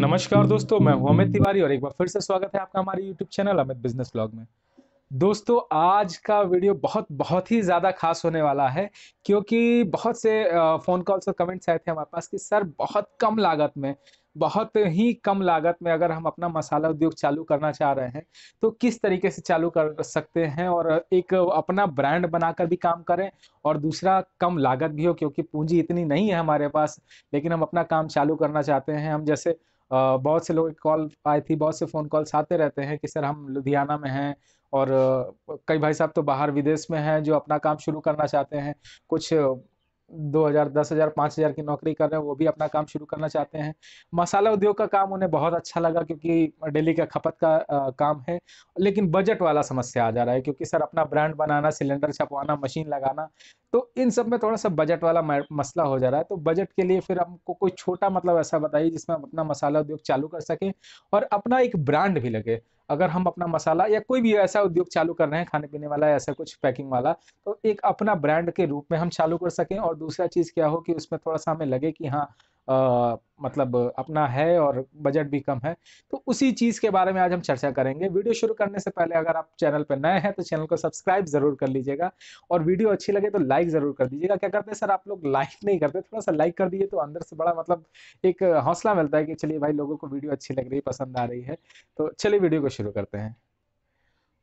नमस्कार दोस्तों मैं हूं अमित तिवारी और एक बार फिर से स्वागत है आपका हमारे YouTube channel Amit business blog में दोस्तों आज का वीडियो बहुत बहुत ही ज़्यादा खास होने वाला है क्योंकि बहुत से फ़ोन कॉल्स और कमेंट्स आए थे हमारे पास कि सर बहुत कम लागत में बहुत ही कम लागत में अगर हम अपना मसाला उद्योग चालू करना चाह रहे हैं तो किस तरीके से चालू कर सकते हैं और एक अपना ब्रांड बनाकर भी काम करें और दूसरा कम लागत भी हो क्योंकि पूंजी इतनी नहीं है हमारे पास लेकिन हम अपना काम चालू करना चाहते हैं हम जैसे बहुत से लोगों की कॉल आई थी बहुत से फ़ोन कॉल्स आते रहते हैं कि सर हम लुधियाना में हैं और कई भाई साहब तो बाहर विदेश में हैं जो अपना काम शुरू करना चाहते हैं कुछ दो हज़ार दस हज़ार पाँच हज़ार की नौकरी कर रहे हैं वो भी अपना काम शुरू करना चाहते हैं मसाला उद्योग का काम उन्हें बहुत अच्छा लगा क्योंकि डेली का खपत का आ, काम है लेकिन बजट वाला समस्या आ जा रहा है क्योंकि सर अपना ब्रांड बनाना सिलेंडर छपवाना मशीन लगाना तो इन सब में थोड़ा सा बजट वाला मसला हो जा रहा है तो बजट के लिए फिर हमको कोई छोटा मतलब ऐसा बताइए जिसमें हम अपना मसाला उद्योग चालू कर सकें और अपना एक ब्रांड भी लगे अगर हम अपना मसाला या कोई भी ऐसा उद्योग चालू कर रहे हैं खाने पीने वाला ऐसा कुछ पैकिंग वाला तो एक अपना ब्रांड के रूप में हम चालू कर सकें और दूसरा चीज़ क्या हो कि उसमें थोड़ा सा हमें लगे कि हाँ आ, मतलब अपना है और बजट भी कम है तो उसी चीज़ के बारे में आज हम चर्चा करेंगे वीडियो शुरू करने से पहले अगर आप चैनल पर नए हैं तो चैनल को सब्सक्राइब ज़रूर कर लीजिएगा और वीडियो अच्छी लगे तो लाइक ज़रूर कर दीजिएगा क्या करते हैं सर आप लोग लाइक नहीं करते थोड़ा सा लाइक कर दीजिए तो अंदर से बड़ा मतलब एक हौसला मिलता है कि चलिए भाई लोगों को वीडियो अच्छी लग रही है पसंद आ रही है तो चलिए वीडियो को शुरू करते हैं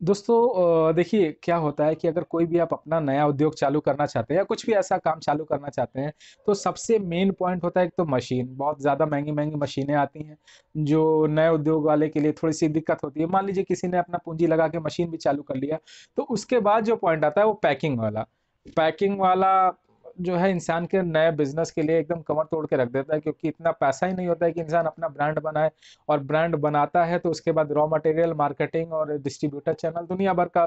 दोस्तों देखिए क्या होता है कि अगर कोई भी आप अपना नया उद्योग चालू करना चाहते हैं या कुछ भी ऐसा काम चालू करना चाहते हैं तो सबसे मेन पॉइंट होता है एक तो मशीन बहुत ज़्यादा महंगी महंगी मशीनें आती हैं जो नए उद्योग वाले के लिए थोड़ी सी दिक्कत होती है मान लीजिए किसी ने अपना पूंजी लगा के मशीन भी चालू कर लिया तो उसके बाद जो पॉइंट आता है वो पैकिंग वाला पैकिंग वाला जो है इंसान के नए बिजनेस के लिए एकदम कमर तोड़ के रख देता है क्योंकि इतना पैसा ही नहीं होता है कि इंसान अपना ब्रांड बनाए और ब्रांड बनाता है तो उसके बाद रॉ मटेरियल मार्केटिंग और डिस्ट्रीब्यूटर चैनल दुनिया भर का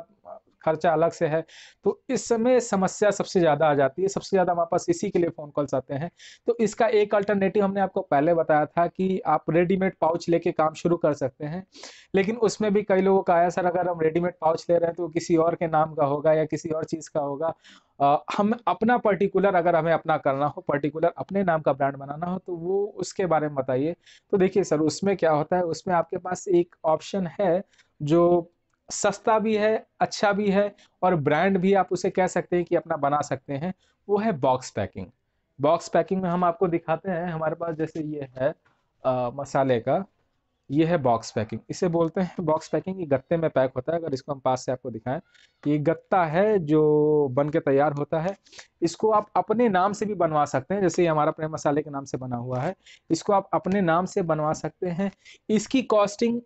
खर्चा अलग से है तो इस समय समस्या सबसे ज़्यादा आ जाती है सबसे ज़्यादा हमारे पास इसी के लिए फ़ोन कॉल्स आते हैं तो इसका एक अल्टरनेटिव हमने आपको पहले बताया था कि आप रेडीमेड पाउच लेके काम शुरू कर सकते हैं लेकिन उसमें भी कई लोगों का आया सर अगर हम रेडीमेड पाउच ले रहे हैं तो किसी और के नाम का होगा या किसी और चीज़ का होगा आ, हम अपना पर्टिकुलर अगर हमें अपना करना हो पर्टिकुलर अपने नाम का ब्रांड बनाना हो तो वो उसके बारे में बताइए तो देखिए सर उसमें क्या होता है उसमें आपके पास एक ऑप्शन है जो सस्ता भी है अच्छा भी है और ब्रांड भी आप उसे कह सकते हैं कि अपना बना सकते हैं वो है बॉक्स पैकिंग बॉक्स पैकिंग में हम आपको दिखाते हैं हमारे पास जैसे ये है आ, मसाले का ये है बॉक्स पैकिंग इसे बोलते हैं बॉक्स पैकिंग ये गत्ते में पैक होता है अगर इसको हम पास से आपको दिखाएं ये गत्ता है जो बन के तैयार होता है इसको आप अपने नाम से भी बनवा सकते हैं जैसे ये हमारा अपने मसाले के नाम से बना हुआ है इसको आप अपने नाम से बनवा सकते हैं इसकी कॉस्टिंग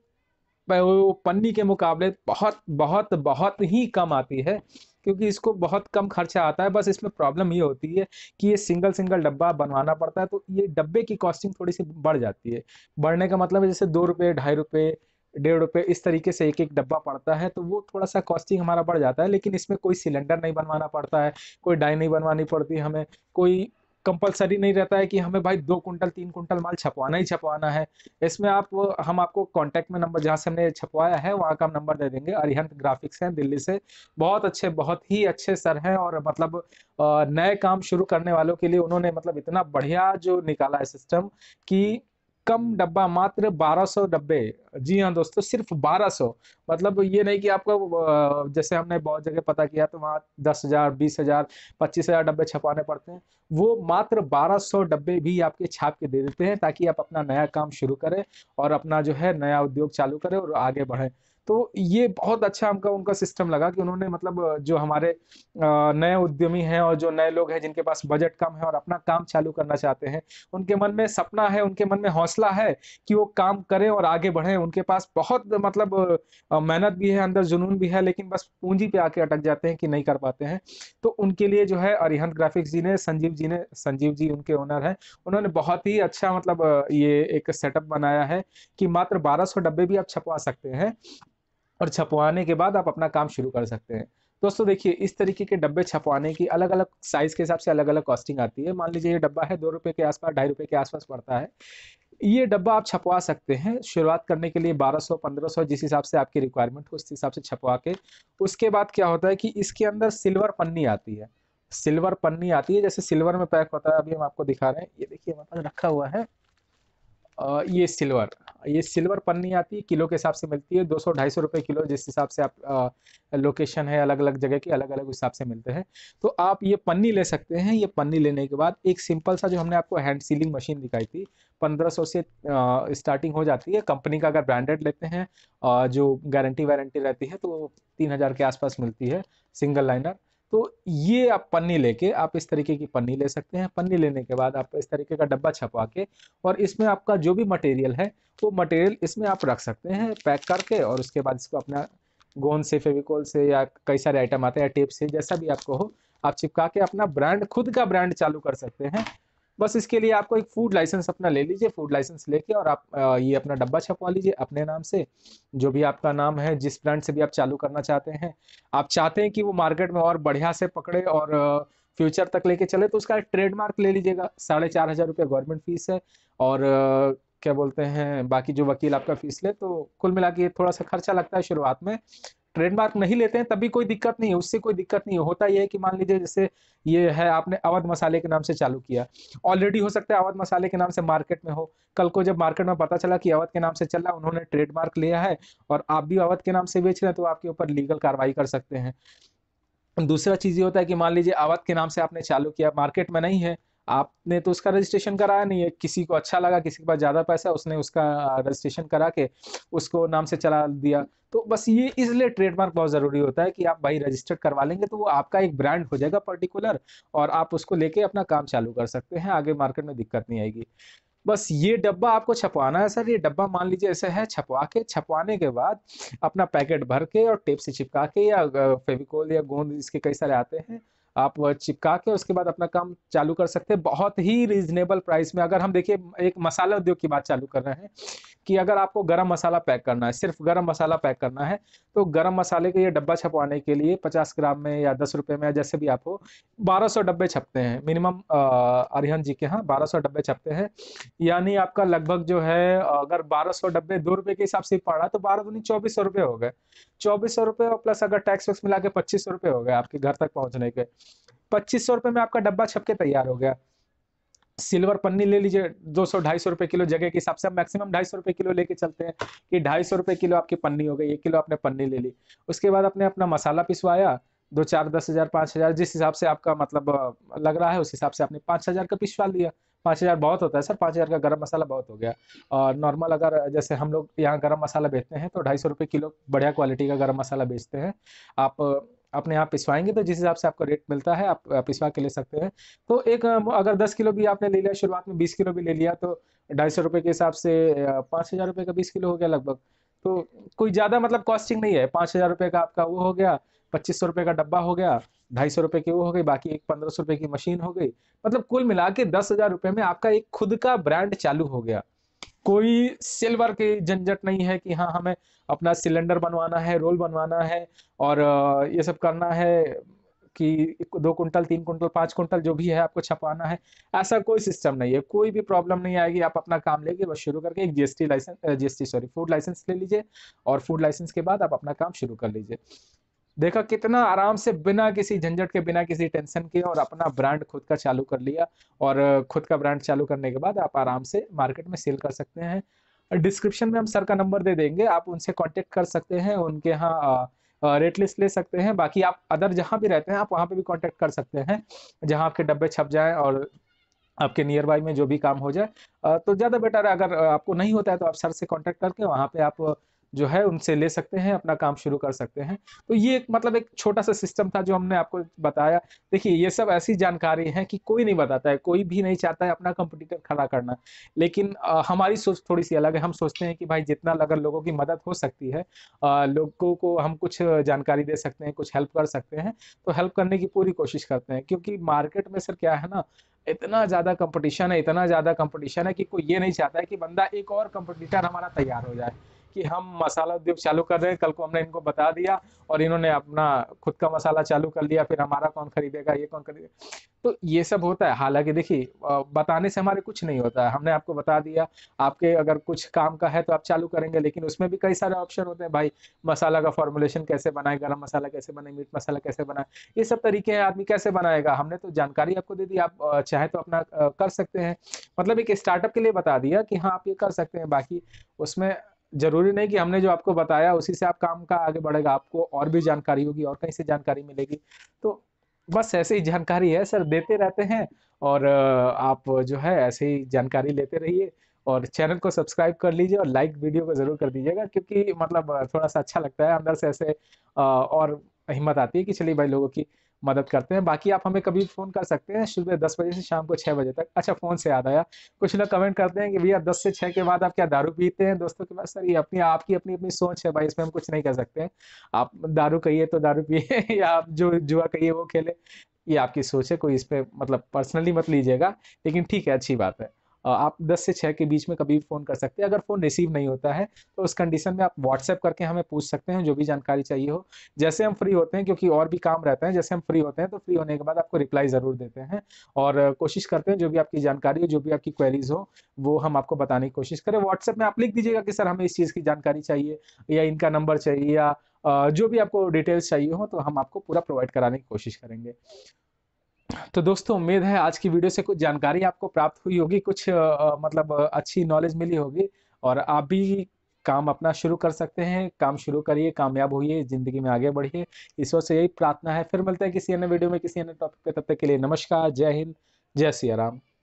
पन्नी के मुकाबले बहुत बहुत बहुत ही कम आती है क्योंकि इसको बहुत कम खर्चा आता है बस इसमें प्रॉब्लम ये होती है कि ये सिंगल सिंगल डब्बा बनवाना पड़ता है तो ये डब्बे की कॉस्टिंग थोड़ी सी बढ़ जाती है बढ़ने का मतलब है जैसे दो रुपये ढाई रुपये डेढ़ रुपये इस तरीके से एक एक डब्बा पड़ता है तो वो थोड़ा सा कॉस्टिंग हमारा बढ़ जाता है लेकिन इसमें कोई सिलेंडर नहीं बनवाना पड़ता है कोई डाई नहीं बनवानी पड़ती हमें कोई कंपलसरी नहीं रहता है कि हमें भाई दो कुंटल तीन कुंटल माल छपवाना ही छपवाना है इसमें आप हम आपको कॉन्टैक्ट में नंबर जहाँ से हमने छपवाया है वहाँ का हम नंबर दे देंगे अरिहंत ग्राफिक्स हैं दिल्ली से बहुत अच्छे बहुत ही अच्छे सर हैं और मतलब नए काम शुरू करने वालों के लिए उन्होंने मतलब इतना बढ़िया जो निकाला है सिस्टम कि कम हम्म। डब्बा मात्र बारह सौ डब्बे जी हाँ दोस्तों सिर्फ बारह सौ मतलब ये नहीं कि आपको जैसे हमने बहुत जगह पता किया तो वहाँ दस हज़ार बीस हज़ार पच्चीस हज़ार डब्बे छपाने पड़ते हैं वो मात्र बारह सौ डब्बे भी आपके छाप के दे देते हैं ताकि आप अपना नया काम शुरू करें और अपना जो है नया उद्योग चालू करें और आगे बढ़ें तो ये बहुत अच्छा हमका उनका सिस्टम लगा कि उन्होंने मतलब जो हमारे नए उद्यमी हैं और जो नए लोग हैं जिनके पास बजट कम है और अपना काम चालू करना चाहते हैं उनके मन में सपना है उनके मन में हौसला है कि वो काम करें और आगे बढ़ें उनके पास बहुत मतलब मेहनत भी है अंदर जुनून भी है लेकिन बस पूंजी पे आके अटक जाते हैं कि नहीं कर पाते हैं तो उनके लिए जो है अरिहंत ग्राफिक्स जी ने संजीव जी ने संजीव जी उनके ओनर हैं उन्होंने बहुत ही अच्छा मतलब ये एक सेटअप बनाया है कि मात्र बारह डब्बे भी आप छपवा सकते हैं और छपवाने के बाद आप अपना काम शुरू कर सकते हैं दोस्तों देखिए इस तरीके के डब्बे छपवाने की अलग अलग साइज़ के हिसाब से अलग अलग कॉस्टिंग आती है मान लीजिए ये डब्बा है दो रुपये के आसपास ढाई रुपये के आसपास पड़ता है ये डब्बा आप छपवा सकते हैं शुरुआत करने के लिए 1200 1500 जिस हिसाब से आपकी रिक्वायरमेंट हो उस हिसाब से छपवा के उसके बाद क्या होता है कि इसके अंदर सिल्वर पन्नी आती है सिल्वर पन्नी आती है जैसे सिल्वर में पैक होता है अभी हम आपको दिखा रहे हैं ये देखिए हमारे पास रखा हुआ है ये सिल्वर ये सिल्वर पन्नी आती है किलो के हिसाब से मिलती है दो सौ ढाई सौ रुपये किलो जिस हिसाब से आप आ, लोकेशन है अलग अलग जगह के अलग अलग हिसाब से मिलते हैं तो आप ये पन्नी ले सकते हैं ये पन्नी लेने के बाद एक सिंपल सा जो हमने आपको हैंड सीलिंग मशीन दिखाई थी पंद्रह सौ से स्टार्टिंग हो जाती है कंपनी का अगर ब्रांडेड लेते हैं जो गारंटी वारंटी रहती है तो तीन हज़ार के आसपास मिलती है सिंगल लाइनर तो ये आप पन्नी लेके आप इस तरीके की पन्नी ले सकते हैं पन्नी लेने के बाद आप इस तरीके का डब्बा छपवा के और इसमें आपका जो भी मटेरियल है वो मटेरियल इसमें आप रख सकते हैं पैक करके और उसके बाद इसको अपना गोंद से फेविकोल से या कई सारे आइटम आते हैं टेप से जैसा भी आपको हो आप चिपका के अपना ब्रांड खुद का ब्रांड चालू कर सकते हैं बस इसके लिए आपको एक फूड लाइसेंस अपना ले लीजिए फूड लाइसेंस लेके और आप ये अपना डब्बा छपवा लीजिए अपने नाम से जो भी आपका नाम है जिस ब्रांड से भी आप चालू करना चाहते हैं आप चाहते हैं कि वो मार्केट में और बढ़िया से पकड़े और फ्यूचर तक लेके चले तो उसका ट्रेडमार्क ले लीजिएगा साढ़े चार हज़ार रुपये गवर्नमेंट फीस है और क्या बोलते हैं बाकी जो वकील आपका फीस ले तो कुल मिला के थोड़ा सा खर्चा लगता है शुरुआत में ट्रेडमार्क नहीं लेते हैं तभी कोई दिक्कत नहीं है उससे कोई दिक्कत नहीं है होता यह है कि मान लीजिए जैसे ये है आपने अवध मसाले के नाम से चालू किया ऑलरेडी हो सकता है अवध मसाले के नाम से मार्केट में हो कल को जब मार्केट में पता चला कि अवध के नाम से चल रहा उन्होंने ट्रेडमार्क लिया है और आप भी अवध के नाम से बेच रहे हैं तो आपके ऊपर लीगल कार्रवाई कर सकते हैं दूसरा चीज़ ये होता है कि मान लीजिए अवध के नाम से आपने चालू किया मार्केट में नहीं है आपने तो उसका रजिस्ट्रेशन कराया नहीं है किसी को अच्छा लगा किसी के पास ज़्यादा पैसा उसने उसका रजिस्ट्रेशन करा के उसको नाम से चला दिया तो बस ये इसलिए ट्रेडमार्क बहुत ज़रूरी होता है कि आप भाई रजिस्टर्ड करवा लेंगे तो वो आपका एक ब्रांड हो जाएगा पर्टिकुलर और आप उसको लेके अपना काम चालू कर सकते हैं आगे मार्केट में दिक्कत नहीं आएगी बस ये डब्बा आपको छपवाना है सर ये डब्बा मान लीजिए ऐसे है छपवा के छपवाने के बाद अपना पैकेट भर के और टेप से चिपका के या फेविकोल या गोंद इसके कई सारे आते हैं आप चिपका के उसके बाद अपना काम चालू कर सकते हैं बहुत ही रीजनेबल प्राइस में अगर हम देखिए एक मसाला उद्योग की बात चालू कर रहे हैं कि अगर आपको गरम मसाला पैक करना है सिर्फ गरम मसाला पैक करना है तो गरम मसाले का ये डब्बा छपवाने के लिए पचास ग्राम में या दस रुपये में जैसे भी आप हो बारह सौ डब्बे छपते हैं मिनिमम अरिहन जी के यहाँ बारह सौ डब्बे छपते हैं यानी आपका लगभग जो है अगर बारह सौ डब्बे दो रुपये के हिसाब से पड़ रहा है तो बारह दूनी चौबीस सौ रुपये हो गए चौबीस सौ रुपये और प्लस अगर टैक्स वैक्स मिला के पच्चीस सौ रुपये हो गए आपके घर तक पहुँचने के पच्चीस सौ रुपये में आपका डब्बा छप के तैयार हो गया सिल्वर पन्नी ले लीजिए दो सौ ढाई सौ रुपये किलो जगह के हिसाब से आप मैक्सिमम ढाई सौ रुपये किलो लेके चलते हैं कि ढाई सौ रुपये किलो आपकी पन्नी हो गई एक किलो आपने पन्नी ले ली उसके बाद आपने अपना मसाला पिसवाया दो चार दस हज़ार पाँच हज़ार जिस हिसाब से आपका मतलब लग रहा है उस हिसाब से आपने पाँच हज़ार का पिसवा लिया पाँच हज़ार बहुत होता है सर पाँच हज़ार का गरम मसाला बहुत हो गया और नॉर्मल अगर जैसे हम लोग यहाँ गरम मसाला बेचते हैं तो ढाई सौ रुपये किलो बढ़िया क्वालिटी का गरम मसाला बेचते हैं आप अपने यहाँ पिसवाएंगे तो जिस हिसाब से आपको रेट मिलता है आप पिसवा के ले सकते हैं तो एक अगर दस किलो भी आपने ले लिया शुरुआत में बीस किलो भी ले लिया तो ढाई सौ रुपये के हिसाब से पाँच हज़ार रुपये का बीस किलो हो गया लगभग तो कोई ज़्यादा मतलब कॉस्टिंग नहीं है पाँच हज़ार रुपये का आपका वो हो गया पच्चीस सौ रुपये का डब्बा हो गया ढाई सौ रुपये की वो हो गई बाकी एक पंद्रह सौ रुपये की मशीन हो गई मतलब कुल मिला के दस हज़ार रुपये में आपका एक खुद का ब्रांड चालू हो गया कोई सिल्वर की झंझट नहीं है कि हाँ हमें अपना सिलेंडर बनवाना है रोल बनवाना है और ये सब करना है कि दो कुंटल तीन कुंटल पाँच कुंटल जो भी है आपको छपवाना है ऐसा कोई सिस्टम नहीं है कोई भी प्रॉब्लम नहीं आएगी आप अपना काम लेके बस शुरू करके एक GST license GST sorry food license ले लीजिए और फूड लाइसेंस के बाद आप अपना काम शुरू कर लीजिए देखा कितना आराम से बिना किसी झंझट के बिना किसी टेंशन के और अपना ब्रांड खुद का चालू कर लिया और खुद का ब्रांड चालू करने के बाद आप आराम से मार्केट में सेल कर सकते हैं डिस्क्रिप्शन में हम सर का नंबर दे देंगे आप उनसे कांटेक्ट कर सकते हैं उनके यहाँ रेट लिस्ट ले सकते हैं बाकी आप अदर जहाँ भी रहते हैं आप वहाँ पर भी कॉन्टेक्ट कर सकते हैं जहाँ आपके डब्बे छप जाए और आपके नियर बाई में जो भी काम हो जाए तो ज़्यादा बेटर है अगर आपको नहीं होता है तो आप सर से कॉन्टैक्ट करके वहाँ पे आप जो है उनसे ले सकते हैं अपना काम शुरू कर सकते हैं तो ये एक मतलब एक छोटा सा सिस्टम था जो हमने आपको बताया देखिए ये सब ऐसी जानकारी है कि कोई नहीं बताता है कोई भी नहीं चाहता है अपना कंपटीटर खड़ा करना लेकिन आ, हमारी सोच थोड़ी सी अलग है हम सोचते हैं कि भाई जितना अगर लोगों की मदद हो सकती है आ, लोगों को हम कुछ जानकारी दे सकते हैं कुछ हेल्प कर सकते हैं तो हेल्प करने की पूरी कोशिश करते हैं क्योंकि मार्केट में सर क्या है ना इतना ज़्यादा कंपटीशन है इतना ज़्यादा कंपटीशन है कि कोई ये नहीं चाहता है कि बंदा एक और कंपटीटर हमारा तैयार हो जाए कि हम मसाला उद्योग चालू कर रहे हैं कल को हमने इनको बता दिया और इन्होंने अपना खुद का मसाला चालू कर लिया फिर हमारा कौन खरीदेगा ये कौन खरीदेगा तो ये सब होता है हालांकि देखिए बताने से हमारे कुछ नहीं होता है हमने आपको बता दिया आपके अगर कुछ काम का है तो आप चालू करेंगे लेकिन उसमें भी कई सारे ऑप्शन होते हैं भाई मसाला का फॉर्मुलेशन कैसे बनाए गर्म मसाला कैसे बनाए मीट मसाला कैसे बनाए ये सब तरीके हैं आदमी कैसे बनाएगा हमने तो जानकारी आपको दे दी आप चाहे तो अपना कर सकते हैं मतलब एक स्टार्टअप के लिए बता दिया कि हाँ आप ये कर सकते हैं बाकी उसमें जरूरी नहीं कि हमने जो आपको बताया उसी से आप काम का आगे बढ़ेगा आपको और भी जानकारी होगी और कहीं से जानकारी मिलेगी तो बस ऐसे ही जानकारी है सर देते रहते हैं और आप जो है ऐसे ही जानकारी लेते रहिए और चैनल को सब्सक्राइब कर लीजिए और लाइक वीडियो को ज़रूर कर दीजिएगा क्योंकि मतलब थोड़ा सा अच्छा लगता है अंदर से ऐसे और हिम्मत आती है कि चलिए भाई लोगों की मदद करते हैं बाकी आप हमें कभी फ़ोन कर सकते हैं सुबह दस बजे से शाम को छः बजे तक अच्छा फ़ोन से याद आया कुछ लोग कमेंट करते हैं कि भैया दस से छः के बाद आप क्या दारू पीते हैं दोस्तों के पास सर ये अपनी आपकी अपनी अपनी सोच है भाई इसमें हम कुछ नहीं कर सकते हैं आप दारू कहिए तो दारू पिए या आप जो जुआ कहिए वो खेले ये आपकी सोच है कोई इस पर मतलब पर्सनली मत लीजिएगा लेकिन ठीक है अच्छी बात है आप 10 से 6 के बीच में कभी भी फ़ोन कर सकते हैं अगर फ़ोन रिसीव नहीं होता है तो उस कंडीशन में आप व्हाट्सएप करके हमें पूछ सकते हैं जो भी जानकारी चाहिए हो जैसे हम फ्री होते हैं क्योंकि और भी काम रहते हैं जैसे हम फ्री होते हैं तो फ्री होने के बाद आपको रिप्लाई ज़रूर देते हैं और कोशिश करते हैं जो भी आपकी जानकारी हो जो भी आपकी क्वेरीज हो वो हम आपको बताने की कोशिश करें व्हाट्सएप में आप लिख दीजिएगा कि सर हमें इस चीज़ की जानकारी चाहिए या इनका नंबर चाहिए या जो भी आपको डिटेल्स चाहिए हो तो हम आपको पूरा प्रोवाइड कराने की कोशिश करेंगे तो दोस्तों उम्मीद है आज की वीडियो से कुछ जानकारी आपको प्राप्त हुई होगी कुछ आ, मतलब अच्छी नॉलेज मिली होगी और आप भी काम अपना शुरू कर सकते हैं काम शुरू करिए कामयाब होइए ज़िंदगी में आगे बढ़िए ईश्वर से यही प्रार्थना है फिर मिलते हैं किसी अन्य वीडियो में किसी अन्य टॉपिक पे तब तक के लिए नमस्कार जय हिंद जय सिया राम